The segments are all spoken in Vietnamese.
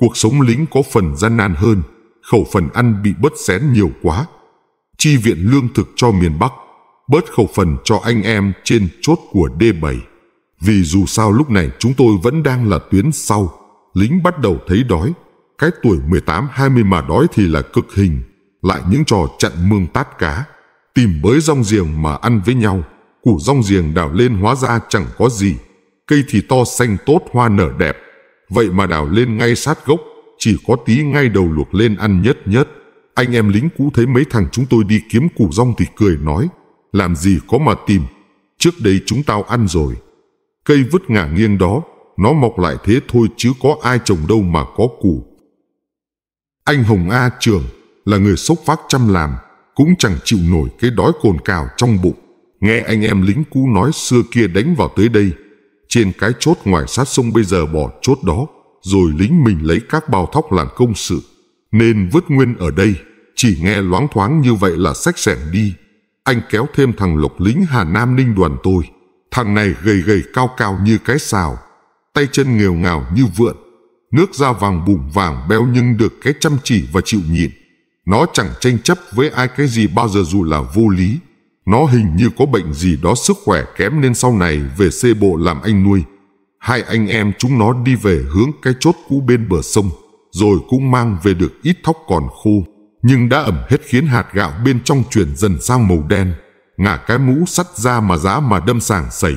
cuộc sống lính có phần gian nan hơn, khẩu phần ăn bị bớt xén nhiều quá. Chi viện lương thực cho miền Bắc, bớt khẩu phần cho anh em trên chốt của D7. Vì dù sao lúc này chúng tôi vẫn đang là tuyến sau, lính bắt đầu thấy đói. Cái tuổi 18-20 mà đói thì là cực hình, lại những trò chặn mương tát cá, tìm bới rong giềng mà ăn với nhau. Củ rong giềng đào lên hóa ra chẳng có gì, cây thì to xanh tốt hoa nở đẹp, vậy mà đào lên ngay sát gốc chỉ có tí ngay đầu luộc lên ăn nhất nhất anh em lính cũ thấy mấy thằng chúng tôi đi kiếm củ rong thì cười nói làm gì có mà tìm trước đây chúng tao ăn rồi cây vứt ngả nghiêng đó nó mọc lại thế thôi chứ có ai trồng đâu mà có củ anh hồng a trường là người sốc phát chăm làm cũng chẳng chịu nổi cái đói cồn cào trong bụng nghe anh em lính cũ nói xưa kia đánh vào tới đây trên cái chốt ngoài sát sông bây giờ bỏ chốt đó, rồi lính mình lấy các bao thóc làm công sự, nên vứt nguyên ở đây, chỉ nghe loáng thoáng như vậy là sách sẻng đi. Anh kéo thêm thằng lục lính Hà Nam Ninh đoàn tôi, thằng này gầy gầy cao cao như cái xào, tay chân nghèo ngào như vượn, nước da vàng bùm vàng béo nhưng được cái chăm chỉ và chịu nhịn. Nó chẳng tranh chấp với ai cái gì bao giờ dù là vô lý, nó hình như có bệnh gì đó sức khỏe kém nên sau này về xê bộ làm anh nuôi. Hai anh em chúng nó đi về hướng cái chốt cũ bên bờ sông, rồi cũng mang về được ít thóc còn khô, nhưng đã ẩm hết khiến hạt gạo bên trong chuyển dần sang màu đen. Ngả cái mũ sắt ra mà giá mà đâm sàng sẩy.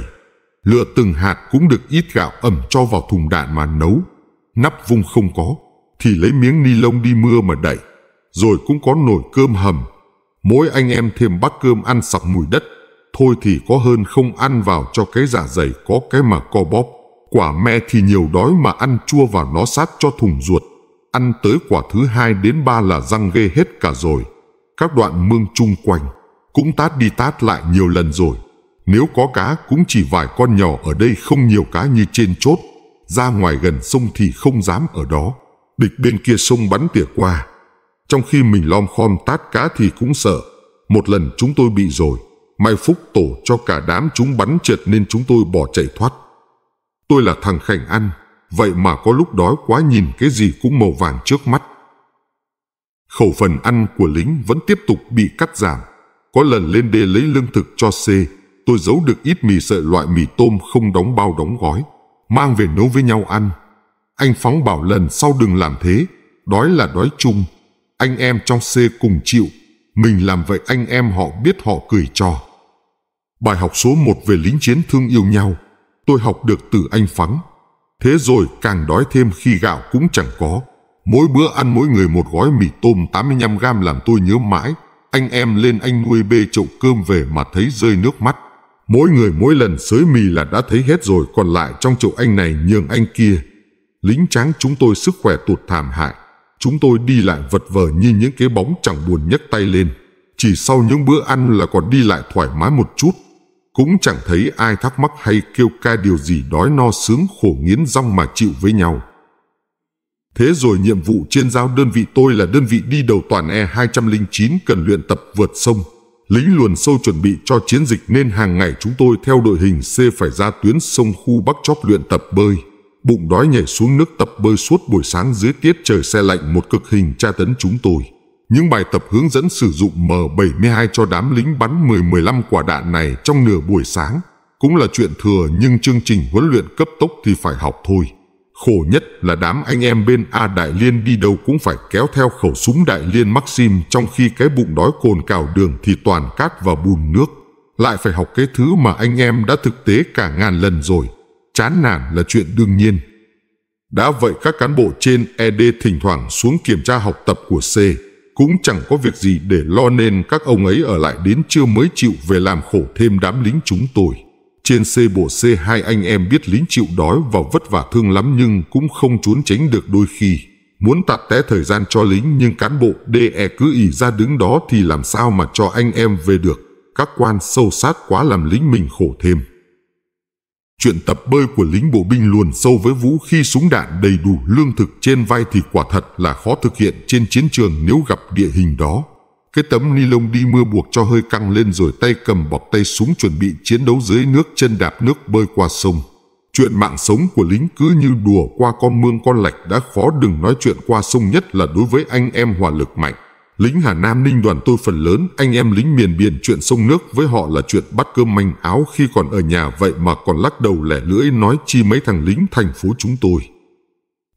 Lựa từng hạt cũng được ít gạo ẩm cho vào thùng đạn mà nấu. Nắp vung không có, thì lấy miếng ni lông đi mưa mà đậy. Rồi cũng có nồi cơm hầm mỗi anh em thêm bát cơm ăn sặc mùi đất, thôi thì có hơn không ăn vào cho cái dạ dày có cái mà co bóp. Quả mẹ thì nhiều đói mà ăn chua vào nó sát cho thùng ruột. Ăn tới quả thứ hai đến ba là răng ghê hết cả rồi. Các đoạn mương chung quanh cũng tát đi tát lại nhiều lần rồi. Nếu có cá cũng chỉ vài con nhỏ ở đây không nhiều cá như trên chốt. Ra ngoài gần sông thì không dám ở đó. Địch bên kia sông bắn tỉa qua trong khi mình lom khom tát cá thì cũng sợ. Một lần chúng tôi bị rồi, Mai Phúc tổ cho cả đám chúng bắn trượt nên chúng tôi bỏ chạy thoát. Tôi là thằng Khảnh ăn, vậy mà có lúc đói quá nhìn cái gì cũng màu vàng trước mắt. Khẩu phần ăn của lính vẫn tiếp tục bị cắt giảm. Có lần lên đê lấy lương thực cho C, tôi giấu được ít mì sợi loại mì tôm không đóng bao đóng gói, mang về nấu với nhau ăn. Anh Phóng bảo lần sau đừng làm thế, đói là đói chung, anh em trong C cùng chịu. Mình làm vậy anh em họ biết họ cười cho. Bài học số 1 về lính chiến thương yêu nhau, tôi học được từ anh Phắng. Thế rồi càng đói thêm khi gạo cũng chẳng có. Mỗi bữa ăn mỗi người một gói mì tôm 85 gram làm tôi nhớ mãi. Anh em lên anh nuôi bê chậu cơm về mà thấy rơi nước mắt. Mỗi người mỗi lần xới mì là đã thấy hết rồi còn lại trong chậu anh này nhường anh kia. Lính tráng chúng tôi sức khỏe tụt thảm hại. Chúng tôi đi lại vật vờ như những cái bóng chẳng buồn nhấc tay lên. Chỉ sau những bữa ăn là còn đi lại thoải mái một chút. Cũng chẳng thấy ai thắc mắc hay kêu ca điều gì đói no sướng khổ nghiến rong mà chịu với nhau. Thế rồi nhiệm vụ trên giao đơn vị tôi là đơn vị đi đầu toàn E209 cần luyện tập vượt sông. Lính luồn sâu chuẩn bị cho chiến dịch nên hàng ngày chúng tôi theo đội hình C phải ra tuyến sông khu Bắc Chóp luyện tập bơi bụng đói nhảy xuống nước tập bơi suốt buổi sáng dưới tiết trời xe lạnh một cực hình tra tấn chúng tôi. Những bài tập hướng dẫn sử dụng M72 cho đám lính bắn 10-15 quả đạn này trong nửa buổi sáng cũng là chuyện thừa nhưng chương trình huấn luyện cấp tốc thì phải học thôi. Khổ nhất là đám anh em bên A Đại Liên đi đâu cũng phải kéo theo khẩu súng Đại Liên Maxim trong khi cái bụng đói cồn cào đường thì toàn cát và bùn nước. Lại phải học cái thứ mà anh em đã thực tế cả ngàn lần rồi chán nản là chuyện đương nhiên. Đã vậy các cán bộ trên ED thỉnh thoảng xuống kiểm tra học tập của C, cũng chẳng có việc gì để lo nên các ông ấy ở lại đến trưa mới chịu về làm khổ thêm đám lính chúng tôi. Trên C bộ C hai anh em biết lính chịu đói và vất vả thương lắm nhưng cũng không trốn tránh được đôi khi. Muốn tạt té thời gian cho lính nhưng cán bộ DE cứ ỉ ra đứng đó thì làm sao mà cho anh em về được. Các quan sâu sát quá làm lính mình khổ thêm. Chuyện tập bơi của lính bộ binh luồn sâu với vũ khí súng đạn đầy đủ lương thực trên vai thì quả thật là khó thực hiện trên chiến trường nếu gặp địa hình đó. Cái tấm ni lông đi mưa buộc cho hơi căng lên rồi tay cầm bọc tay súng chuẩn bị chiến đấu dưới nước chân đạp nước bơi qua sông. Chuyện mạng sống của lính cứ như đùa qua con mương con lạch đã khó đừng nói chuyện qua sông nhất là đối với anh em hòa lực mạnh. Lính Hà Nam Ninh đoàn tôi phần lớn anh em lính miền biển chuyện sông nước với họ là chuyện bắt cơm manh áo khi còn ở nhà vậy mà còn lắc đầu lẻ lưỡi nói chi mấy thằng lính thành phố chúng tôi.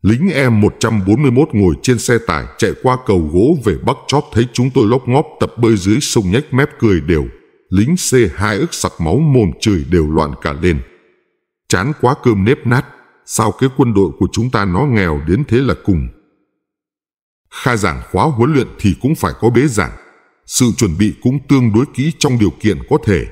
Lính em 141 ngồi trên xe tải chạy qua cầu gỗ về Bắc Chóp thấy chúng tôi lóc ngóp tập bơi dưới sông nhách mép cười đều. Lính C2 ức sặc máu mồm chửi đều loạn cả lên. Chán quá cơm nếp nát, sao cái quân đội của chúng ta nó nghèo đến thế là cùng khai giảng khóa huấn luyện thì cũng phải có bế giảng. Sự chuẩn bị cũng tương đối kỹ trong điều kiện có thể.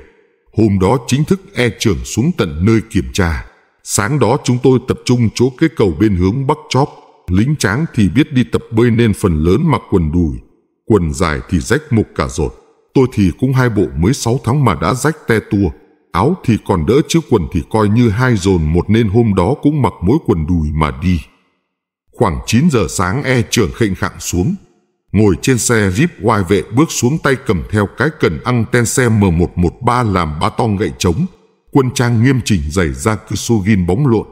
Hôm đó chính thức e trưởng xuống tận nơi kiểm tra. Sáng đó chúng tôi tập trung chỗ cái cầu bên hướng Bắc Chóp. Lính tráng thì biết đi tập bơi nên phần lớn mặc quần đùi. Quần dài thì rách mục cả rột. Tôi thì cũng hai bộ mới sáu tháng mà đã rách te tua. Áo thì còn đỡ chứ quần thì coi như hai dồn một nên hôm đó cũng mặc mỗi quần đùi mà đi. Khoảng 9 giờ sáng E trưởng khệnh khạng xuống. Ngồi trên xe Jeep oai vệ bước xuống tay cầm theo cái cần ăn ten xe M113 làm ba to gậy trống. Quân trang nghiêm chỉnh dày ra Kusugin bóng lộn.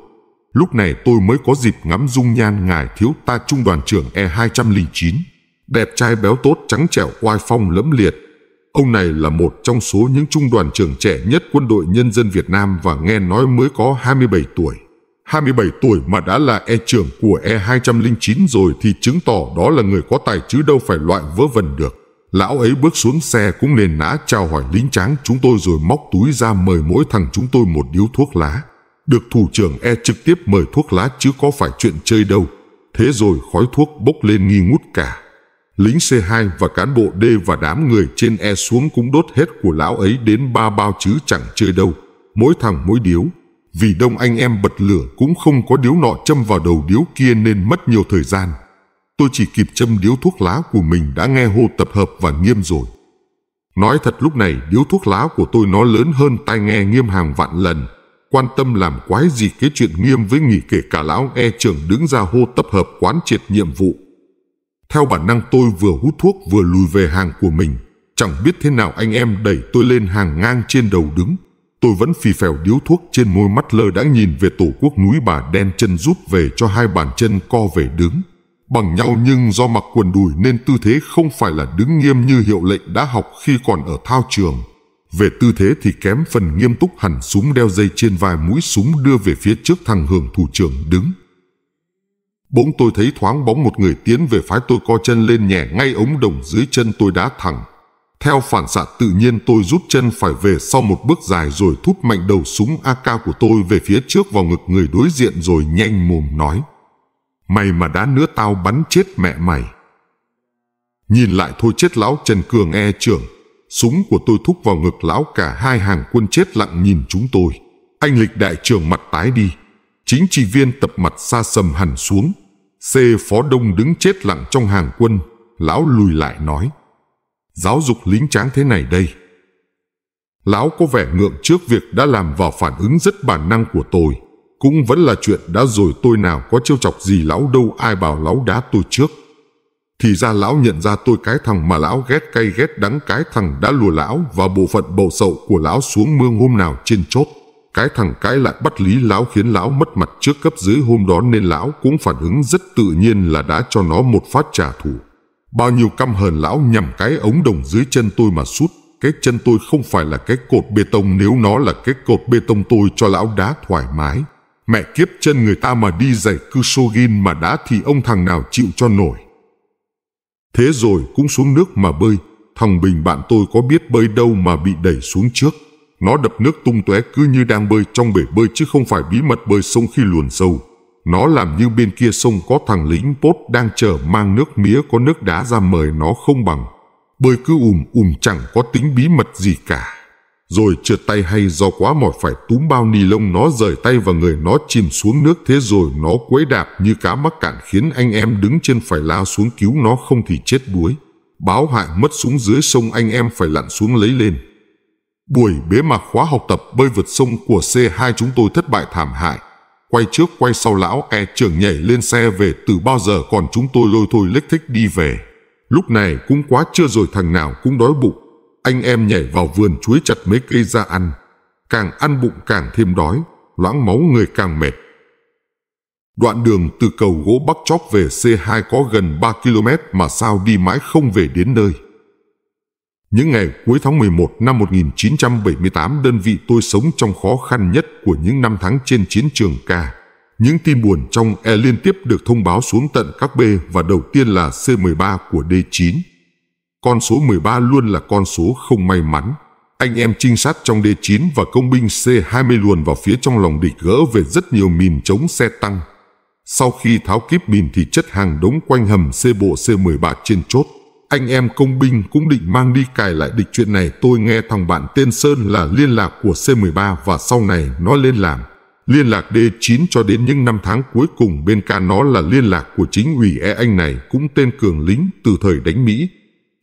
Lúc này tôi mới có dịp ngắm dung nhan ngài thiếu ta trung đoàn trưởng E209. Đẹp trai béo tốt trắng trẻo oai phong lẫm liệt. Ông này là một trong số những trung đoàn trưởng trẻ nhất quân đội nhân dân Việt Nam và nghe nói mới có 27 tuổi. 27 tuổi mà đã là e trưởng của E209 rồi thì chứng tỏ đó là người có tài chứ đâu phải loại vớ vẩn được. Lão ấy bước xuống xe cũng nền nã chào hỏi lính tráng chúng tôi rồi móc túi ra mời mỗi thằng chúng tôi một điếu thuốc lá. Được thủ trưởng E trực tiếp mời thuốc lá chứ có phải chuyện chơi đâu. Thế rồi khói thuốc bốc lên nghi ngút cả. Lính C2 và cán bộ D và đám người trên E xuống cũng đốt hết của lão ấy đến ba bao chứ chẳng chơi đâu. Mỗi thằng mỗi điếu vì đông anh em bật lửa cũng không có điếu nọ châm vào đầu điếu kia nên mất nhiều thời gian. Tôi chỉ kịp châm điếu thuốc lá của mình đã nghe hô tập hợp và nghiêm rồi. Nói thật lúc này điếu thuốc lá của tôi nó lớn hơn tai nghe nghiêm hàng vạn lần. Quan tâm làm quái gì cái chuyện nghiêm với nghỉ kể cả lão e trưởng đứng ra hô tập hợp quán triệt nhiệm vụ. Theo bản năng tôi vừa hút thuốc vừa lùi về hàng của mình. Chẳng biết thế nào anh em đẩy tôi lên hàng ngang trên đầu đứng. Tôi vẫn phi phèo điếu thuốc trên môi mắt lơ đã nhìn về tổ quốc núi bà đen chân rút về cho hai bàn chân co về đứng. Bằng nhau nhưng do mặc quần đùi nên tư thế không phải là đứng nghiêm như hiệu lệnh đã học khi còn ở thao trường. Về tư thế thì kém phần nghiêm túc hẳn súng đeo dây trên vai mũi súng đưa về phía trước thằng hưởng thủ trưởng đứng. Bỗng tôi thấy thoáng bóng một người tiến về phái tôi co chân lên nhẹ ngay ống đồng dưới chân tôi đá thẳng theo phản xạ tự nhiên tôi rút chân phải về sau một bước dài rồi thúc mạnh đầu súng AK của tôi về phía trước vào ngực người đối diện rồi nhanh mồm nói. Mày mà đã nữa tao bắn chết mẹ mày. Nhìn lại thôi chết lão Trần Cường e trưởng. Súng của tôi thúc vào ngực lão cả hai hàng quân chết lặng nhìn chúng tôi. Anh lịch đại trưởng mặt tái đi. Chính trị viên tập mặt xa sầm hẳn xuống. C phó đông đứng chết lặng trong hàng quân. Lão lùi lại nói giáo dục lính tráng thế này đây lão có vẻ ngượng trước việc đã làm vào phản ứng rất bản năng của tôi cũng vẫn là chuyện đã rồi tôi nào có trêu chọc gì lão đâu ai bảo lão đá tôi trước thì ra lão nhận ra tôi cái thằng mà lão ghét cay ghét đắng cái thằng đã lùa lão và bộ phận bầu sậu của lão xuống mương hôm nào trên chốt cái thằng cái lại bắt lý lão khiến lão mất mặt trước cấp dưới hôm đó nên lão cũng phản ứng rất tự nhiên là đã cho nó một phát trả thù Bao nhiêu căm hờn lão nhằm cái ống đồng dưới chân tôi mà sút. Cái chân tôi không phải là cái cột bê tông nếu nó là cái cột bê tông tôi cho lão đá thoải mái. Mẹ kiếp chân người ta mà đi giày Kusogin mà đá thì ông thằng nào chịu cho nổi. Thế rồi cũng xuống nước mà bơi. Thằng Bình bạn tôi có biết bơi đâu mà bị đẩy xuống trước. Nó đập nước tung tóe cứ như đang bơi trong bể bơi chứ không phải bí mật bơi sông khi luồn sâu. Nó làm như bên kia sông có thằng lính bốt đang chờ mang nước mía có nước đá ra mời nó không bằng. Bơi cứ ùm ùm chẳng có tính bí mật gì cả. Rồi trượt tay hay do quá mỏi phải túm bao ni lông nó rời tay và người nó chìm xuống nước thế rồi nó quấy đạp như cá mắc cạn khiến anh em đứng trên phải lao xuống cứu nó không thì chết đuối. Báo hại mất súng dưới sông anh em phải lặn xuống lấy lên. Buổi bế mạc khóa học tập bơi vượt sông của C2 chúng tôi thất bại thảm hại quay trước quay sau lão e trưởng nhảy lên xe về từ bao giờ còn chúng tôi lôi thôi lếch thích đi về. Lúc này cũng quá trưa rồi thằng nào cũng đói bụng. Anh em nhảy vào vườn chuối chặt mấy cây ra ăn. Càng ăn bụng càng thêm đói, loãng máu người càng mệt. Đoạn đường từ cầu gỗ Bắc Chóc về C2 có gần 3 km mà sao đi mãi không về đến nơi. Những ngày cuối tháng 11 năm 1978 đơn vị tôi sống trong khó khăn nhất của những năm tháng trên chiến trường ca. Những tin buồn trong E liên tiếp được thông báo xuống tận các B và đầu tiên là C13 của D9. Con số 13 luôn là con số không may mắn. Anh em trinh sát trong D9 và công binh C20 luồn vào phía trong lòng địch gỡ về rất nhiều mìn chống xe tăng. Sau khi tháo kíp mìn thì chất hàng đống quanh hầm C bộ C13 trên chốt. Anh em công binh cũng định mang đi cài lại địch chuyện này tôi nghe thằng bạn tên Sơn là liên lạc của C13 và sau này nó lên làm. Liên lạc D9 cho đến những năm tháng cuối cùng bên ca nó là liên lạc của chính ủy e anh này cũng tên cường lính từ thời đánh Mỹ.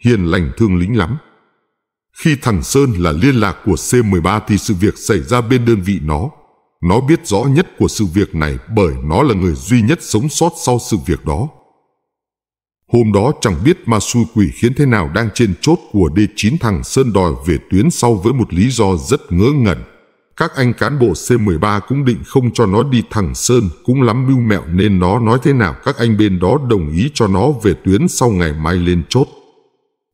Hiền lành thương lính lắm. Khi thằng Sơn là liên lạc của C13 thì sự việc xảy ra bên đơn vị nó. Nó biết rõ nhất của sự việc này bởi nó là người duy nhất sống sót sau sự việc đó. Hôm đó chẳng biết ma xui quỷ khiến thế nào đang trên chốt của D9 thằng Sơn đòi về tuyến sau với một lý do rất ngớ ngẩn. Các anh cán bộ C13 cũng định không cho nó đi thẳng Sơn, cũng lắm mưu mẹo nên nó nói thế nào các anh bên đó đồng ý cho nó về tuyến sau ngày mai lên chốt.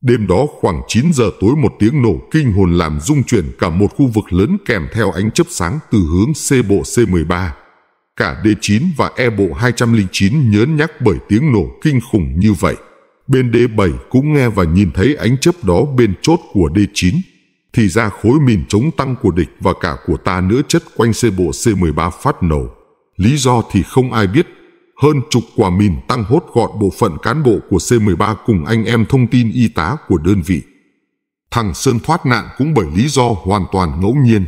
Đêm đó khoảng 9 giờ tối một tiếng nổ kinh hồn làm rung chuyển cả một khu vực lớn kèm theo ánh chớp sáng từ hướng C bộ C13. Cả D9 và E-bộ 209 nhớn nhắc bởi tiếng nổ kinh khủng như vậy. Bên D7 cũng nghe và nhìn thấy ánh chớp đó bên chốt của D9. Thì ra khối mìn chống tăng của địch và cả của ta nữa chất quanh xe bộ C-13 phát nổ. Lý do thì không ai biết. Hơn chục quả mìn tăng hốt gọn bộ phận cán bộ của C-13 cùng anh em thông tin y tá của đơn vị. Thằng Sơn thoát nạn cũng bởi lý do hoàn toàn ngẫu nhiên.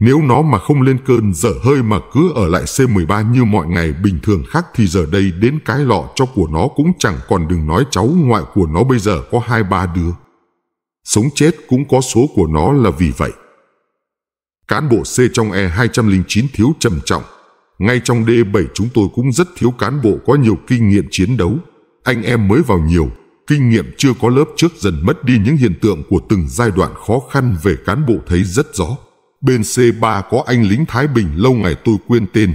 Nếu nó mà không lên cơn dở hơi mà cứ ở lại C13 như mọi ngày bình thường khác thì giờ đây đến cái lọ cho của nó cũng chẳng còn đừng nói cháu ngoại của nó bây giờ có hai ba đứa. Sống chết cũng có số của nó là vì vậy. Cán bộ C trong E209 thiếu trầm trọng. Ngay trong D7 chúng tôi cũng rất thiếu cán bộ có nhiều kinh nghiệm chiến đấu. Anh em mới vào nhiều, kinh nghiệm chưa có lớp trước dần mất đi những hiện tượng của từng giai đoạn khó khăn về cán bộ thấy rất rõ. Bên C3 có anh lính Thái Bình lâu ngày tôi quên tên.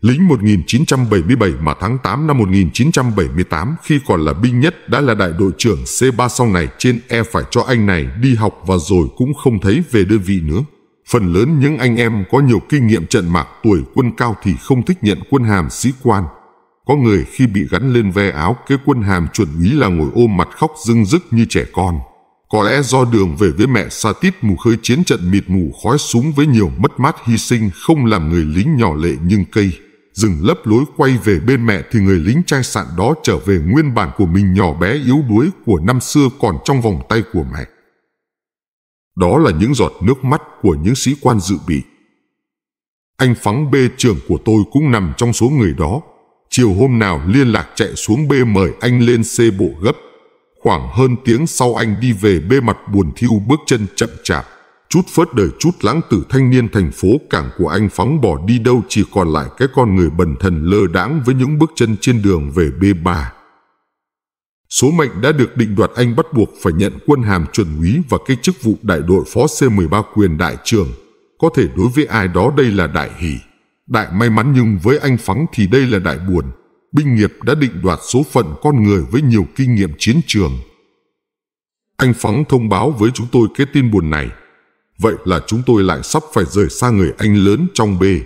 Lính 1977 mà tháng 8 năm 1978 khi còn là binh nhất đã là đại đội trưởng C3 sau này trên E phải cho anh này đi học và rồi cũng không thấy về đơn vị nữa. Phần lớn những anh em có nhiều kinh nghiệm trận mạc tuổi quân cao thì không thích nhận quân hàm sĩ quan. Có người khi bị gắn lên ve áo cái quân hàm chuẩn úy là ngồi ôm mặt khóc rưng rức như trẻ con. Có lẽ do đường về với mẹ xa tít mù khơi chiến trận mịt mù khói súng với nhiều mất mát hy sinh không làm người lính nhỏ lệ nhưng cây. Dừng lấp lối quay về bên mẹ thì người lính trai sạn đó trở về nguyên bản của mình nhỏ bé yếu đuối của năm xưa còn trong vòng tay của mẹ. Đó là những giọt nước mắt của những sĩ quan dự bị. Anh phóng bê trưởng của tôi cũng nằm trong số người đó. Chiều hôm nào liên lạc chạy xuống bê mời anh lên xe bộ gấp Khoảng hơn tiếng sau anh đi về bê mặt buồn thiu bước chân chậm chạp. Chút phớt đời chút lãng tử thanh niên thành phố cảng của anh phóng bỏ đi đâu chỉ còn lại cái con người bần thần lơ đãng với những bước chân trên đường về bê 3 Số mệnh đã được định đoạt anh bắt buộc phải nhận quân hàm chuẩn úy và cái chức vụ đại đội phó C13 quyền đại trường. Có thể đối với ai đó đây là đại hỷ, đại may mắn nhưng với anh phóng thì đây là đại buồn binh nghiệp đã định đoạt số phận con người với nhiều kinh nghiệm chiến trường. Anh Phóng thông báo với chúng tôi cái tin buồn này. Vậy là chúng tôi lại sắp phải rời xa người anh lớn trong bê.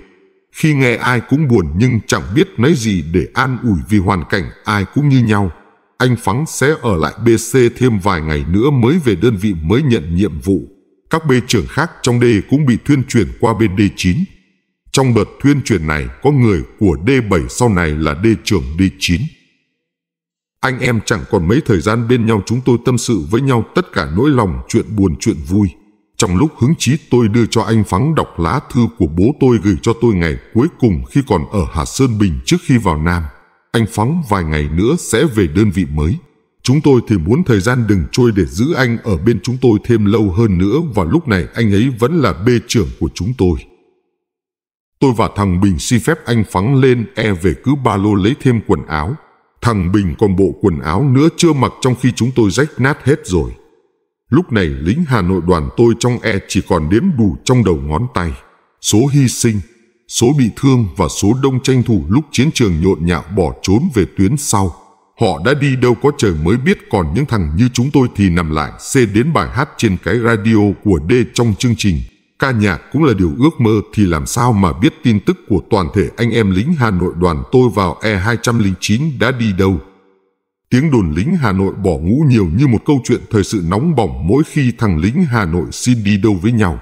Khi nghe ai cũng buồn nhưng chẳng biết nói gì để an ủi vì hoàn cảnh ai cũng như nhau. Anh Phắng sẽ ở lại BC thêm vài ngày nữa mới về đơn vị mới nhận nhiệm vụ. Các bê trưởng khác trong đê cũng bị thuyên truyền qua bên D9. Trong đợt thuyên truyền này có người của D7 sau này là D trưởng D9. Anh em chẳng còn mấy thời gian bên nhau chúng tôi tâm sự với nhau tất cả nỗi lòng chuyện buồn chuyện vui. Trong lúc hứng chí tôi đưa cho anh Phắng đọc lá thư của bố tôi gửi cho tôi ngày cuối cùng khi còn ở Hà Sơn Bình trước khi vào Nam. Anh Phóng vài ngày nữa sẽ về đơn vị mới. Chúng tôi thì muốn thời gian đừng trôi để giữ anh ở bên chúng tôi thêm lâu hơn nữa và lúc này anh ấy vẫn là bê trưởng của chúng tôi. Tôi và thằng Bình xin phép anh phắng lên e về cứ ba lô lấy thêm quần áo. Thằng Bình còn bộ quần áo nữa chưa mặc trong khi chúng tôi rách nát hết rồi. Lúc này lính Hà Nội đoàn tôi trong e chỉ còn đếm đủ trong đầu ngón tay. Số hy sinh, số bị thương và số đông tranh thủ lúc chiến trường nhộn nhạo bỏ trốn về tuyến sau. Họ đã đi đâu có trời mới biết còn những thằng như chúng tôi thì nằm lại xê đến bài hát trên cái radio của D trong chương trình Ca nhạc cũng là điều ước mơ thì làm sao mà biết tin tức của toàn thể anh em lính Hà Nội đoàn tôi vào E209 đã đi đâu. Tiếng đồn lính Hà Nội bỏ ngũ nhiều như một câu chuyện thời sự nóng bỏng mỗi khi thằng lính Hà Nội xin đi đâu với nhau.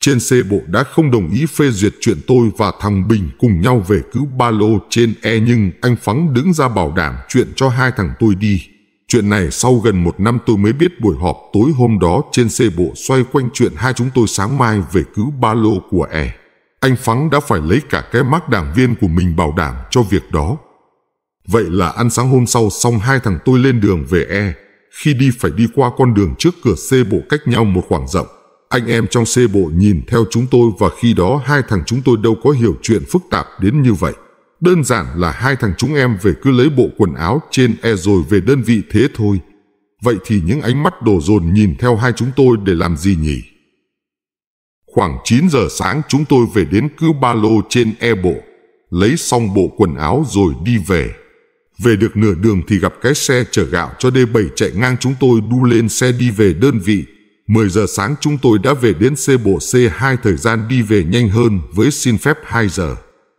Trên xe bộ đã không đồng ý phê duyệt chuyện tôi và thằng Bình cùng nhau về cứu ba lô trên E nhưng anh Phắng đứng ra bảo đảm chuyện cho hai thằng tôi đi. Chuyện này sau gần một năm tôi mới biết buổi họp tối hôm đó trên xe bộ xoay quanh chuyện hai chúng tôi sáng mai về cứu ba lô của E. Anh Phắng đã phải lấy cả cái mắc đảng viên của mình bảo đảm cho việc đó. Vậy là ăn sáng hôm sau xong hai thằng tôi lên đường về E. Khi đi phải đi qua con đường trước cửa xe bộ cách nhau một khoảng rộng. Anh em trong xe bộ nhìn theo chúng tôi và khi đó hai thằng chúng tôi đâu có hiểu chuyện phức tạp đến như vậy. Đơn giản là hai thằng chúng em về cứ lấy bộ quần áo trên e rồi về đơn vị thế thôi. Vậy thì những ánh mắt đổ dồn nhìn theo hai chúng tôi để làm gì nhỉ? Khoảng chín giờ sáng chúng tôi về đến cứ ba lô trên e bộ, lấy xong bộ quần áo rồi đi về. Về được nửa đường thì gặp cái xe chở gạo cho D7 chạy ngang chúng tôi đu lên xe đi về đơn vị. 10 giờ sáng chúng tôi đã về đến C bộ C2 thời gian đi về nhanh hơn với xin phép 2 giờ.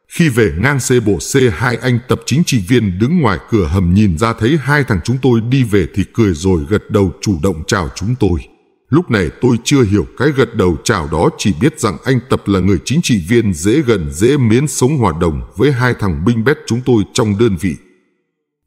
Khi về ngang xe bộ C hai anh tập chính trị viên đứng ngoài cửa hầm nhìn ra thấy hai thằng chúng tôi đi về thì cười rồi gật đầu chủ động chào chúng tôi. Lúc này tôi chưa hiểu cái gật đầu chào đó chỉ biết rằng anh Tập là người chính trị viên dễ gần dễ miến sống hòa đồng với hai thằng binh bét chúng tôi trong đơn vị.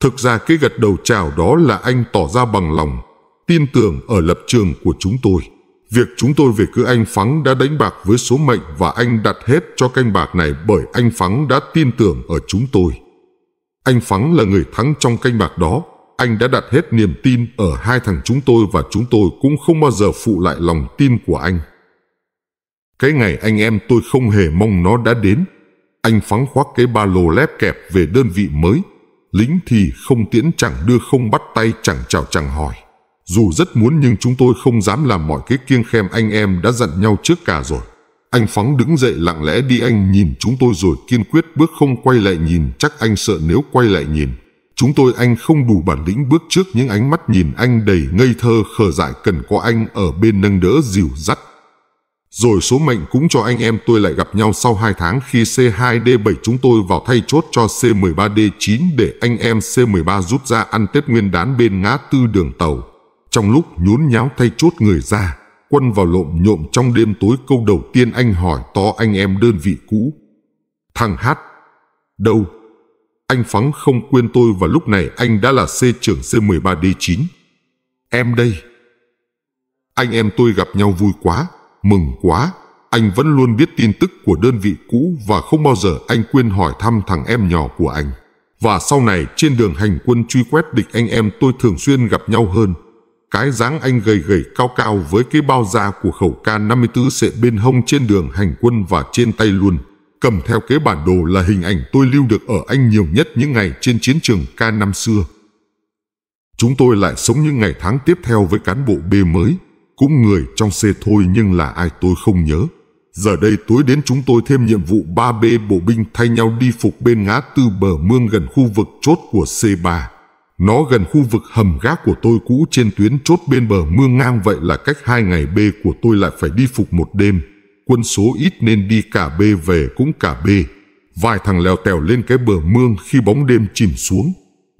Thực ra cái gật đầu chào đó là anh tỏ ra bằng lòng, tin tưởng ở lập trường của chúng tôi. Việc chúng tôi về cứ anh Phắng đã đánh bạc với số mệnh và anh đặt hết cho canh bạc này bởi anh Phắng đã tin tưởng ở chúng tôi. Anh Phắng là người thắng trong canh bạc đó. Anh đã đặt hết niềm tin ở hai thằng chúng tôi và chúng tôi cũng không bao giờ phụ lại lòng tin của anh. Cái ngày anh em tôi không hề mong nó đã đến. Anh Phắng khoác cái ba lô lép kẹp về đơn vị mới. Lính thì không tiễn chẳng đưa không bắt tay chẳng chào chẳng hỏi. Dù rất muốn nhưng chúng tôi không dám làm mọi cái kiêng khem anh em đã dặn nhau trước cả rồi. Anh Phóng đứng dậy lặng lẽ đi anh nhìn chúng tôi rồi kiên quyết bước không quay lại nhìn chắc anh sợ nếu quay lại nhìn. Chúng tôi anh không đủ bản lĩnh bước trước những ánh mắt nhìn anh đầy ngây thơ khờ dại cần có anh ở bên nâng đỡ dìu dắt. Rồi số mệnh cũng cho anh em tôi lại gặp nhau sau 2 tháng khi C2D7 chúng tôi vào thay chốt cho C13D9 để anh em C13 rút ra ăn Tết Nguyên đán bên ngã tư đường tàu. Trong lúc nhốn nháo thay chốt người ra, quân vào lộm nhộm trong đêm tối câu đầu tiên anh hỏi to anh em đơn vị cũ. Thằng Hát, đâu? Anh Phắng không quên tôi và lúc này anh đã là C trưởng C13D9. Em đây. Anh em tôi gặp nhau vui quá, mừng quá. Anh vẫn luôn biết tin tức của đơn vị cũ và không bao giờ anh quên hỏi thăm thằng em nhỏ của anh. Và sau này trên đường hành quân truy quét địch anh em tôi thường xuyên gặp nhau hơn cái dáng anh gầy gầy cao cao với cái bao da của khẩu K54 sệ bên hông trên đường hành quân và trên tay luôn. Cầm theo cái bản đồ là hình ảnh tôi lưu được ở anh nhiều nhất những ngày trên chiến trường K năm xưa. Chúng tôi lại sống những ngày tháng tiếp theo với cán bộ B mới, cũng người trong C thôi nhưng là ai tôi không nhớ. Giờ đây tối đến chúng tôi thêm nhiệm vụ 3B bộ binh thay nhau đi phục bên ngã tư bờ mương gần khu vực chốt của C3. Nó gần khu vực hầm gác của tôi cũ trên tuyến chốt bên bờ mương ngang vậy là cách hai ngày B của tôi lại phải đi phục một đêm. Quân số ít nên đi cả B về cũng cả B. Vài thằng leo tèo lên cái bờ mương khi bóng đêm chìm xuống.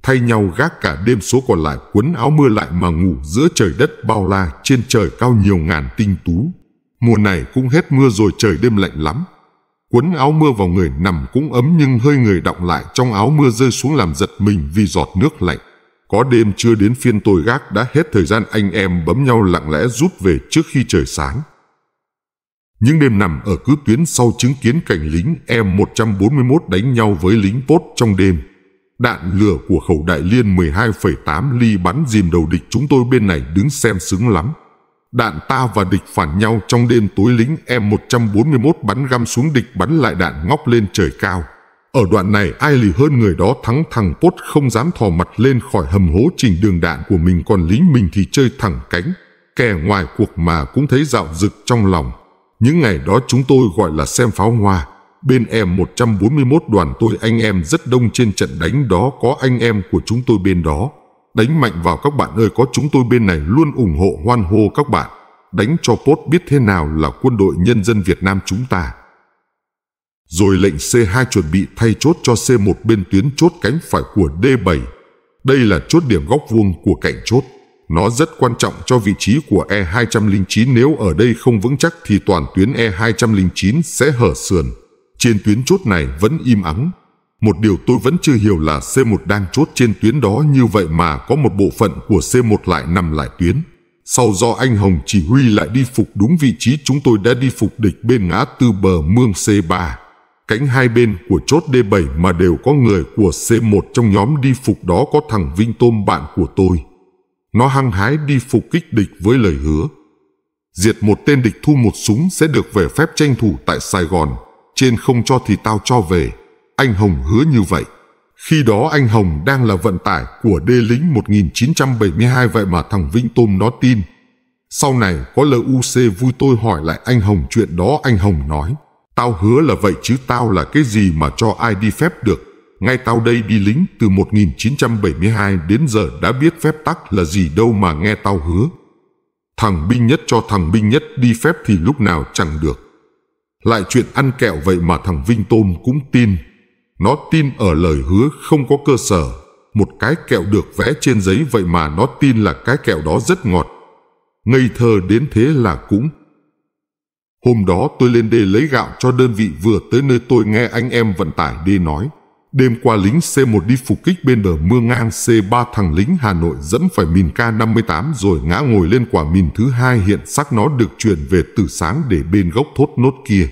Thay nhau gác cả đêm số còn lại quấn áo mưa lại mà ngủ giữa trời đất bao la trên trời cao nhiều ngàn tinh tú. Mùa này cũng hết mưa rồi trời đêm lạnh lắm. Quấn áo mưa vào người nằm cũng ấm nhưng hơi người động lại trong áo mưa rơi xuống làm giật mình vì giọt nước lạnh. Có đêm chưa đến phiên tôi gác đã hết thời gian anh em bấm nhau lặng lẽ rút về trước khi trời sáng. Những đêm nằm ở cứ tuyến sau chứng kiến cảnh lính e M141 đánh nhau với lính Pốt trong đêm. Đạn lửa của khẩu đại liên 12,8 ly bắn dìm đầu địch chúng tôi bên này đứng xem sướng lắm. Đạn ta và địch phản nhau trong đêm tối lính e M141 bắn găm xuống địch bắn lại đạn ngóc lên trời cao. Ở đoạn này ai lì hơn người đó thắng thằng Pốt không dám thò mặt lên khỏi hầm hố trình đường đạn của mình còn lính mình thì chơi thẳng cánh. Kẻ ngoài cuộc mà cũng thấy dạo rực trong lòng. Những ngày đó chúng tôi gọi là xem pháo hoa. Bên em 141 đoàn tôi anh em rất đông trên trận đánh đó có anh em của chúng tôi bên đó. Đánh mạnh vào các bạn ơi có chúng tôi bên này luôn ủng hộ hoan hô các bạn. Đánh cho Pốt biết thế nào là quân đội nhân dân Việt Nam chúng ta rồi lệnh C2 chuẩn bị thay chốt cho C1 bên tuyến chốt cánh phải của D7. Đây là chốt điểm góc vuông của cạnh chốt. Nó rất quan trọng cho vị trí của E209 nếu ở đây không vững chắc thì toàn tuyến E209 sẽ hở sườn. Trên tuyến chốt này vẫn im ắng. Một điều tôi vẫn chưa hiểu là C1 đang chốt trên tuyến đó như vậy mà có một bộ phận của C1 lại nằm lại tuyến. Sau do anh Hồng chỉ huy lại đi phục đúng vị trí chúng tôi đã đi phục địch bên ngã tư bờ mương C3 cánh hai bên của chốt D7 mà đều có người của C1 trong nhóm đi phục đó có thằng Vinh Tôm bạn của tôi. Nó hăng hái đi phục kích địch với lời hứa. Diệt một tên địch thu một súng sẽ được về phép tranh thủ tại Sài Gòn. Trên không cho thì tao cho về. Anh Hồng hứa như vậy. Khi đó anh Hồng đang là vận tải của đê lính 1972 vậy mà thằng Vinh Tôm nó tin. Sau này có LUC vui tôi hỏi lại anh Hồng chuyện đó anh Hồng nói. Tao hứa là vậy chứ tao là cái gì mà cho ai đi phép được. Ngay tao đây đi lính từ 1972 đến giờ đã biết phép tắc là gì đâu mà nghe tao hứa. Thằng binh nhất cho thằng binh nhất đi phép thì lúc nào chẳng được. Lại chuyện ăn kẹo vậy mà thằng Vinh Tôn cũng tin. Nó tin ở lời hứa không có cơ sở. Một cái kẹo được vẽ trên giấy vậy mà nó tin là cái kẹo đó rất ngọt. Ngây thơ đến thế là cũng Hôm đó tôi lên đê lấy gạo cho đơn vị vừa tới nơi tôi nghe anh em vận tải đi nói. Đêm qua lính C1 đi phục kích bên bờ mưa ngang C3 thằng lính Hà Nội dẫn phải mìn K58 rồi ngã ngồi lên quả mìn thứ hai hiện xác nó được chuyển về từ sáng để bên gốc thốt nốt kia.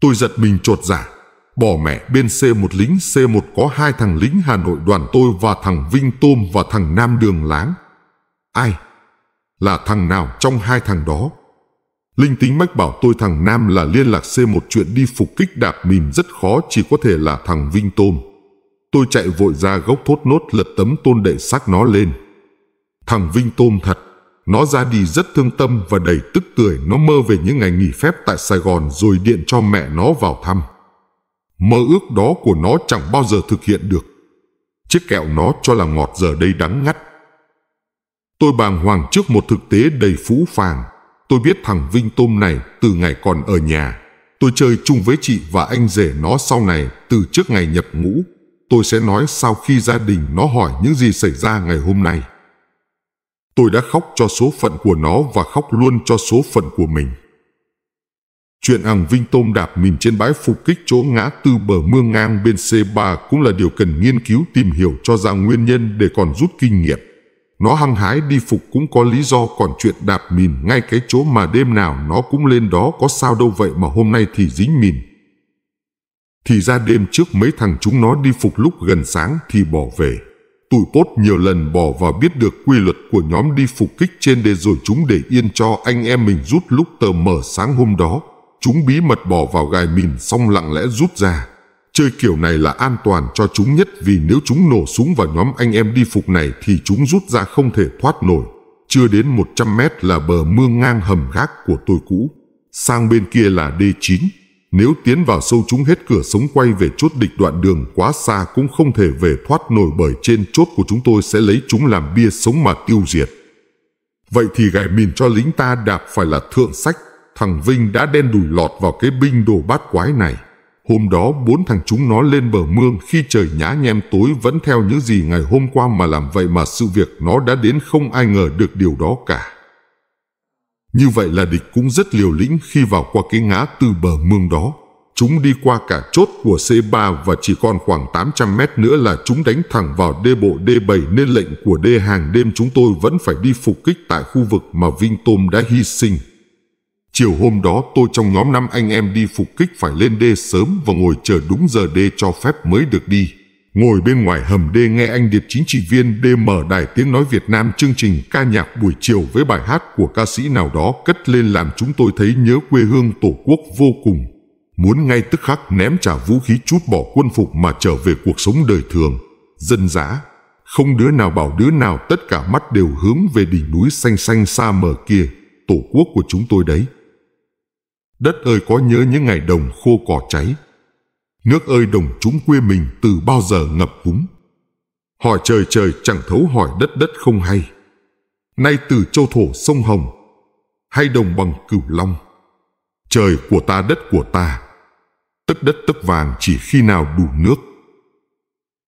Tôi giật mình trột giả. Dạ. Bỏ mẹ bên C1 lính C1 có hai thằng lính Hà Nội đoàn tôi và thằng Vinh Tôm và thằng Nam Đường Láng. Ai? Là thằng nào trong hai thằng đó? Linh tính mách bảo tôi thằng Nam là liên lạc C một chuyện đi phục kích đạp mìn rất khó chỉ có thể là thằng Vinh Tôm. Tôi chạy vội ra gốc thốt nốt lật tấm tôn đệ xác nó lên. Thằng Vinh Tôm thật, nó ra đi rất thương tâm và đầy tức tưởi nó mơ về những ngày nghỉ phép tại Sài Gòn rồi điện cho mẹ nó vào thăm. Mơ ước đó của nó chẳng bao giờ thực hiện được. Chiếc kẹo nó cho là ngọt giờ đây đắng ngắt. Tôi bàng hoàng trước một thực tế đầy phũ phàng Tôi biết thằng Vinh Tôm này từ ngày còn ở nhà. Tôi chơi chung với chị và anh rể nó sau này từ trước ngày nhập ngũ. Tôi sẽ nói sau khi gia đình nó hỏi những gì xảy ra ngày hôm nay. Tôi đã khóc cho số phận của nó và khóc luôn cho số phận của mình. Chuyện ằng Vinh Tôm đạp mình trên bãi phục kích chỗ ngã tư bờ mương ngang bên C3 cũng là điều cần nghiên cứu tìm hiểu cho ra nguyên nhân để còn rút kinh nghiệm. Nó hăng hái đi phục cũng có lý do còn chuyện đạp mìn ngay cái chỗ mà đêm nào nó cũng lên đó có sao đâu vậy mà hôm nay thì dính mìn. Thì ra đêm trước mấy thằng chúng nó đi phục lúc gần sáng thì bỏ về. Tụi bốt nhiều lần bỏ và biết được quy luật của nhóm đi phục kích trên đây rồi chúng để yên cho anh em mình rút lúc tờ mở sáng hôm đó. Chúng bí mật bỏ vào gài mìn xong lặng lẽ rút ra Chơi kiểu này là an toàn cho chúng nhất vì nếu chúng nổ súng vào nhóm anh em đi phục này thì chúng rút ra không thể thoát nổi. Chưa đến 100 mét là bờ mương ngang hầm gác của tôi cũ. Sang bên kia là D9. Nếu tiến vào sâu chúng hết cửa sống quay về chốt địch đoạn đường quá xa cũng không thể về thoát nổi bởi trên chốt của chúng tôi sẽ lấy chúng làm bia sống mà tiêu diệt. Vậy thì gài mìn cho lính ta đạp phải là thượng sách. Thằng Vinh đã đen đùi lọt vào cái binh đồ bát quái này. Hôm đó bốn thằng chúng nó lên bờ mương khi trời nhá nhem tối vẫn theo những gì ngày hôm qua mà làm vậy mà sự việc nó đã đến không ai ngờ được điều đó cả. Như vậy là địch cũng rất liều lĩnh khi vào qua cái ngã từ bờ mương đó. Chúng đi qua cả chốt của C3 và chỉ còn khoảng 800 mét nữa là chúng đánh thẳng vào D bộ D7 nên lệnh của D hàng đêm chúng tôi vẫn phải đi phục kích tại khu vực mà Vinh Tôm đã hy sinh. Chiều hôm đó tôi trong nhóm năm anh em đi phục kích phải lên đê sớm và ngồi chờ đúng giờ đê cho phép mới được đi. Ngồi bên ngoài hầm đê nghe anh Điệp chính trị viên đê mở đài tiếng nói Việt Nam chương trình ca nhạc buổi chiều với bài hát của ca sĩ nào đó cất lên làm chúng tôi thấy nhớ quê hương tổ quốc vô cùng. Muốn ngay tức khắc ném trả vũ khí chút bỏ quân phục mà trở về cuộc sống đời thường, dân dã. Không đứa nào bảo đứa nào tất cả mắt đều hướng về đỉnh núi xanh xanh xa mờ kia, tổ quốc của chúng tôi đấy. Đất ơi có nhớ những ngày đồng khô cỏ cháy. Nước ơi đồng chúng quê mình từ bao giờ ngập úng Hỏi trời trời chẳng thấu hỏi đất đất không hay. Nay từ châu thổ sông Hồng hay đồng bằng cửu long. Trời của ta đất của ta. Tức đất tức vàng chỉ khi nào đủ nước.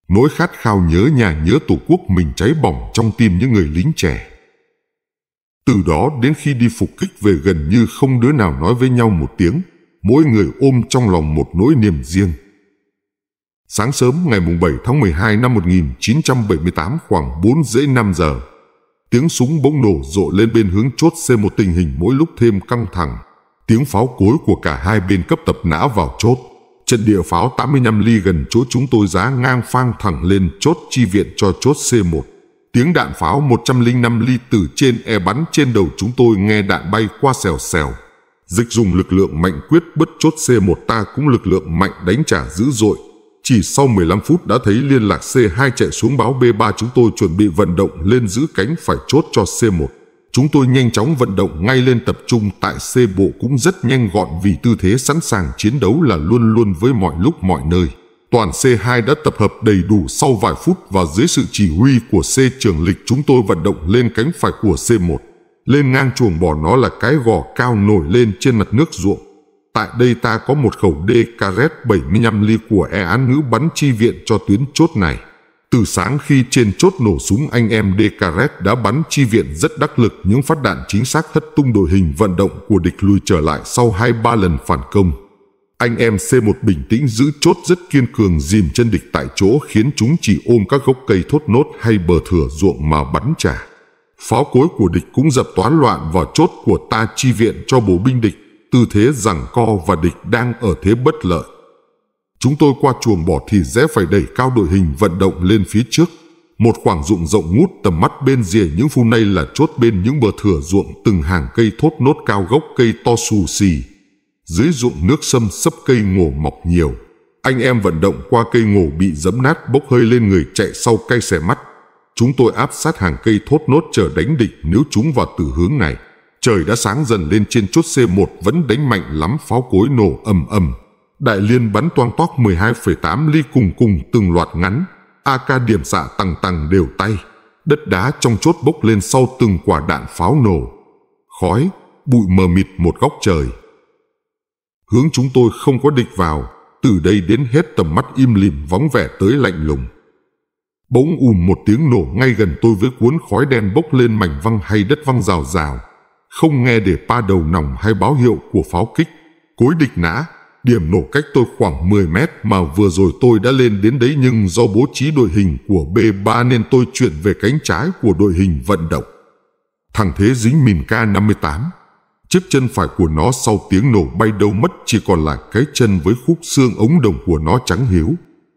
Nỗi khát khao nhớ nhà nhớ tổ quốc mình cháy bỏng trong tim những người lính trẻ từ đó đến khi đi phục kích về gần như không đứa nào nói với nhau một tiếng, mỗi người ôm trong lòng một nỗi niềm riêng. Sáng sớm ngày 7 tháng 12 năm 1978 khoảng 4 rưỡi 5 giờ, tiếng súng bỗng nổ rộ lên bên hướng chốt c một tình hình mỗi lúc thêm căng thẳng. Tiếng pháo cối của cả hai bên cấp tập nã vào chốt. Trận địa pháo 85 ly gần chỗ chúng tôi giá ngang phang thẳng lên chốt chi viện cho chốt C1. Tiếng đạn pháo 105 ly từ trên e bắn trên đầu chúng tôi nghe đạn bay qua xèo xèo. Dịch dùng lực lượng mạnh quyết bất chốt C1 ta cũng lực lượng mạnh đánh trả dữ dội. Chỉ sau 15 phút đã thấy liên lạc C2 chạy xuống báo B3 chúng tôi chuẩn bị vận động lên giữ cánh phải chốt cho C1. Chúng tôi nhanh chóng vận động ngay lên tập trung tại C bộ cũng rất nhanh gọn vì tư thế sẵn sàng chiến đấu là luôn luôn với mọi lúc mọi nơi toàn C2 đã tập hợp đầy đủ sau vài phút và dưới sự chỉ huy của C trường lịch chúng tôi vận động lên cánh phải của C1. Lên ngang chuồng bò nó là cái gò cao nổi lên trên mặt nước ruộng. Tại đây ta có một khẩu D Caret 75 ly của e án ngữ bắn chi viện cho tuyến chốt này. Từ sáng khi trên chốt nổ súng anh em D Caret đã bắn chi viện rất đắc lực những phát đạn chính xác thất tung đội hình vận động của địch lùi trở lại sau 2-3 lần phản công. Anh em C1 bình tĩnh giữ chốt rất kiên cường dìm chân địch tại chỗ khiến chúng chỉ ôm các gốc cây thốt nốt hay bờ thửa ruộng mà bắn trả. Pháo cối của địch cũng dập toán loạn vào chốt của ta chi viện cho bộ binh địch, tư thế rằng co và địch đang ở thế bất lợi. Chúng tôi qua chuồng bỏ thì sẽ phải đẩy cao đội hình vận động lên phía trước. Một khoảng ruộng rộng ngút tầm mắt bên rìa những phu nay là chốt bên những bờ thửa ruộng từng hàng cây thốt nốt cao gốc cây to xù xì dưới ruộng nước sâm sấp cây ngổ mọc nhiều. Anh em vận động qua cây ngổ bị dẫm nát bốc hơi lên người chạy sau cây xẻ mắt. Chúng tôi áp sát hàng cây thốt nốt chờ đánh địch nếu chúng vào từ hướng này. Trời đã sáng dần lên trên chốt C1 vẫn đánh mạnh lắm pháo cối nổ ầm ầm. Đại liên bắn toang toác 12,8 ly cùng cùng từng loạt ngắn. AK điểm xạ tăng tăng đều tay. Đất đá trong chốt bốc lên sau từng quả đạn pháo nổ. Khói, bụi mờ mịt một góc trời hướng chúng tôi không có địch vào từ đây đến hết tầm mắt im lìm vắng vẻ tới lạnh lùng bỗng ùm một tiếng nổ ngay gần tôi với cuốn khói đen bốc lên mảnh văng hay đất văng rào rào không nghe để pa đầu nòng hay báo hiệu của pháo kích cối địch nã điểm nổ cách tôi khoảng 10 mét mà vừa rồi tôi đã lên đến đấy nhưng do bố trí đội hình của B3 nên tôi chuyển về cánh trái của đội hình vận động. Thằng Thế dính mìn K58 Chiếc chân phải của nó sau tiếng nổ bay đâu mất chỉ còn lại cái chân với khúc xương ống đồng của nó trắng hiếu.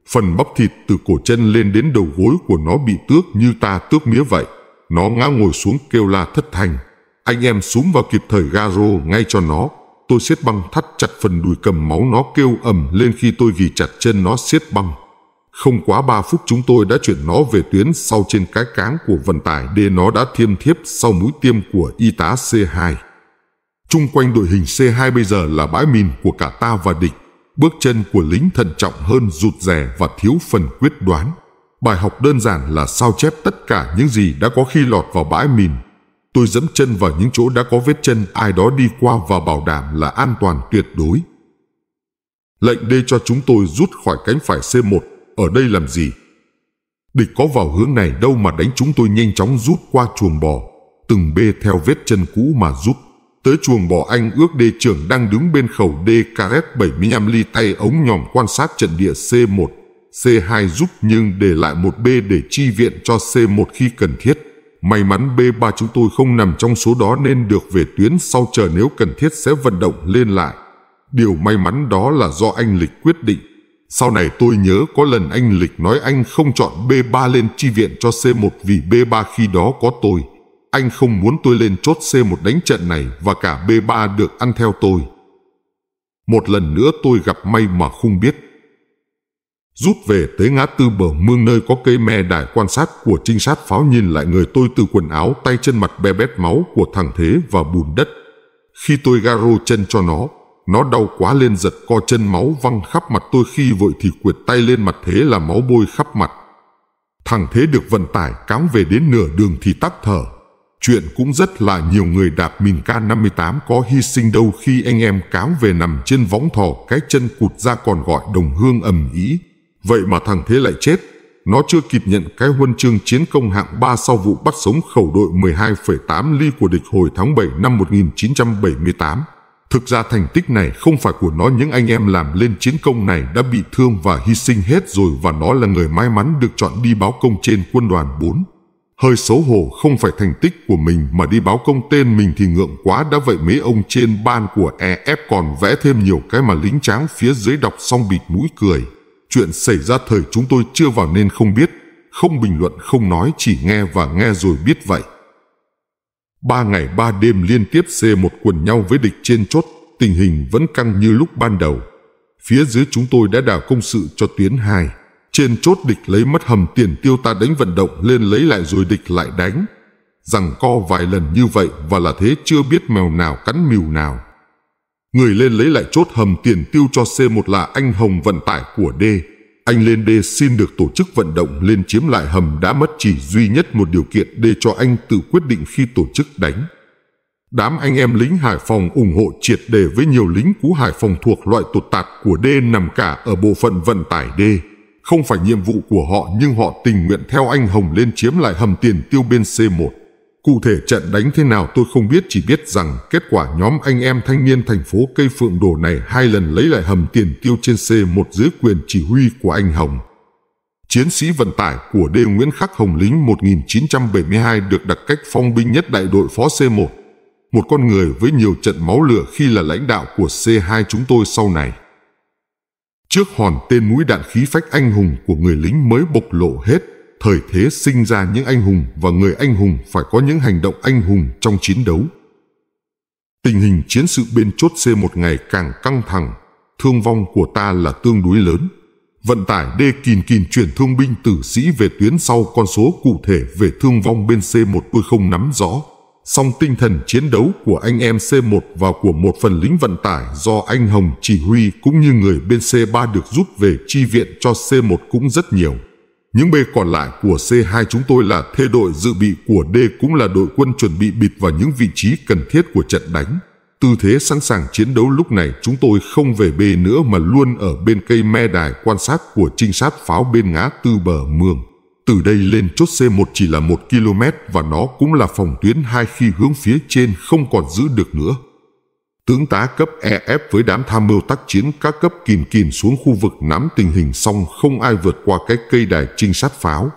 Phần bắp thịt từ cổ chân lên đến đầu gối của nó bị tước như ta tước mía vậy. Nó ngã ngồi xuống kêu la thất thanh. Anh em súng vào kịp thời garo ngay cho nó. Tôi siết băng thắt chặt phần đùi cầm máu nó kêu ầm lên khi tôi ghi chặt chân nó siết băng. Không quá 3 phút chúng tôi đã chuyển nó về tuyến sau trên cái cáng của vận tải để nó đã thiêm thiếp sau mũi tiêm của y tá C2. Trung quanh đội hình C2 bây giờ là bãi mìn của cả ta và địch. Bước chân của lính thận trọng hơn rụt rè và thiếu phần quyết đoán. Bài học đơn giản là sao chép tất cả những gì đã có khi lọt vào bãi mìn. Tôi dẫm chân vào những chỗ đã có vết chân ai đó đi qua và bảo đảm là an toàn tuyệt đối. Lệnh đê cho chúng tôi rút khỏi cánh phải C1, ở đây làm gì? Địch có vào hướng này đâu mà đánh chúng tôi nhanh chóng rút qua chuồng bò, từng bê theo vết chân cũ mà rút tới chuồng bỏ anh ước đê trưởng đang đứng bên khẩu đê Caret 75 ly tay ống nhòm quan sát trận địa C1, C2 giúp nhưng để lại một B để chi viện cho C1 khi cần thiết. May mắn B3 chúng tôi không nằm trong số đó nên được về tuyến sau chờ nếu cần thiết sẽ vận động lên lại. Điều may mắn đó là do anh Lịch quyết định. Sau này tôi nhớ có lần anh Lịch nói anh không chọn B3 lên chi viện cho C1 vì B3 khi đó có tôi anh không muốn tôi lên chốt C1 đánh trận này và cả B3 được ăn theo tôi. Một lần nữa tôi gặp may mà không biết. Rút về tới ngã tư bờ mương nơi có cây me đài quan sát của trinh sát pháo nhìn lại người tôi từ quần áo tay chân mặt be bét máu của thằng Thế và bùn đất. Khi tôi garo chân cho nó, nó đau quá lên giật co chân máu văng khắp mặt tôi khi vội thì quyệt tay lên mặt Thế là máu bôi khắp mặt. Thằng Thế được vận tải cám về đến nửa đường thì tắc thở, Chuyện cũng rất là nhiều người đạp mìn K58 có hy sinh đâu khi anh em cáo về nằm trên võng thỏ cái chân cụt ra còn gọi đồng hương ầm ý. Vậy mà thằng Thế lại chết. Nó chưa kịp nhận cái huân chương chiến công hạng 3 sau vụ bắt sống khẩu đội 12,8 ly của địch hồi tháng 7 năm 1978. Thực ra thành tích này không phải của nó những anh em làm lên chiến công này đã bị thương và hy sinh hết rồi và nó là người may mắn được chọn đi báo công trên quân đoàn 4 hơi xấu hổ không phải thành tích của mình mà đi báo công tên mình thì ngượng quá đã vậy mấy ông trên ban của EF còn vẽ thêm nhiều cái mà lính tráng phía dưới đọc xong bịt mũi cười. Chuyện xảy ra thời chúng tôi chưa vào nên không biết, không bình luận không nói chỉ nghe và nghe rồi biết vậy. Ba ngày ba đêm liên tiếp xê một quần nhau với địch trên chốt, tình hình vẫn căng như lúc ban đầu. Phía dưới chúng tôi đã đảo công sự cho tuyến 2 trên chốt địch lấy mất hầm tiền tiêu ta đánh vận động lên lấy lại rồi địch lại đánh. Rằng co vài lần như vậy và là thế chưa biết mèo nào cắn mìu nào. Người lên lấy lại chốt hầm tiền tiêu cho c một là anh Hồng vận tải của D. Anh lên D xin được tổ chức vận động lên chiếm lại hầm đã mất chỉ duy nhất một điều kiện D cho anh tự quyết định khi tổ chức đánh. Đám anh em lính Hải Phòng ủng hộ triệt đề với nhiều lính cũ Hải Phòng thuộc loại tụt tạt của D nằm cả ở bộ phận vận tải D. Không phải nhiệm vụ của họ nhưng họ tình nguyện theo anh Hồng lên chiếm lại hầm tiền tiêu bên C1. Cụ thể trận đánh thế nào tôi không biết chỉ biết rằng kết quả nhóm anh em thanh niên thành phố cây phượng đổ này hai lần lấy lại hầm tiền tiêu trên C1 dưới quyền chỉ huy của anh Hồng. Chiến sĩ vận tải của D. Nguyễn Khắc Hồng Lính 1972 được đặc cách phong binh nhất đại đội phó C1. Một con người với nhiều trận máu lửa khi là lãnh đạo của C2 chúng tôi sau này. Trước hòn tên mũi đạn khí phách anh hùng của người lính mới bộc lộ hết, thời thế sinh ra những anh hùng và người anh hùng phải có những hành động anh hùng trong chiến đấu. Tình hình chiến sự bên chốt C một ngày càng căng thẳng, thương vong của ta là tương đối lớn. Vận tải D kìn kìn chuyển thương binh tử sĩ về tuyến sau con số cụ thể về thương vong bên c một tôi không nắm rõ, song tinh thần chiến đấu của anh em C1 và của một phần lính vận tải do anh Hồng chỉ huy cũng như người bên C3 được rút về chi viện cho C1 cũng rất nhiều. Những bê còn lại của C2 chúng tôi là thê đội dự bị của D cũng là đội quân chuẩn bị bịt vào những vị trí cần thiết của trận đánh. Tư thế sẵn sàng chiến đấu lúc này chúng tôi không về bê nữa mà luôn ở bên cây me đài quan sát của trinh sát pháo bên ngã tư bờ mương. Từ đây lên chốt C1 chỉ là 1 km và nó cũng là phòng tuyến hai khi hướng phía trên không còn giữ được nữa. Tướng tá cấp EF với đám tham mưu tác chiến các cấp kìm kìm xuống khu vực nắm tình hình xong không ai vượt qua cái cây đài trinh sát pháo.